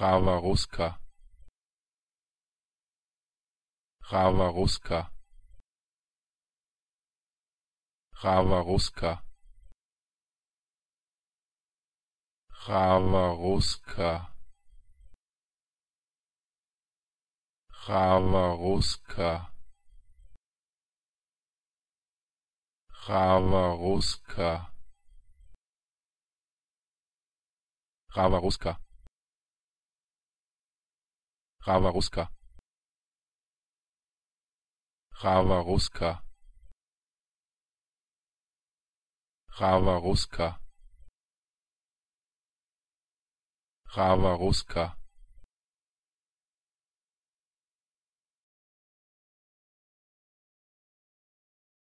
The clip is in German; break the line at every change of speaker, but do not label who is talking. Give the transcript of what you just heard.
Rava Rava Rava Ruska Ruska Ruska Rava Ruska Rava Ruska, Rava -Ruska. Rawaruska Rawaruska Rawaruska Rawaruska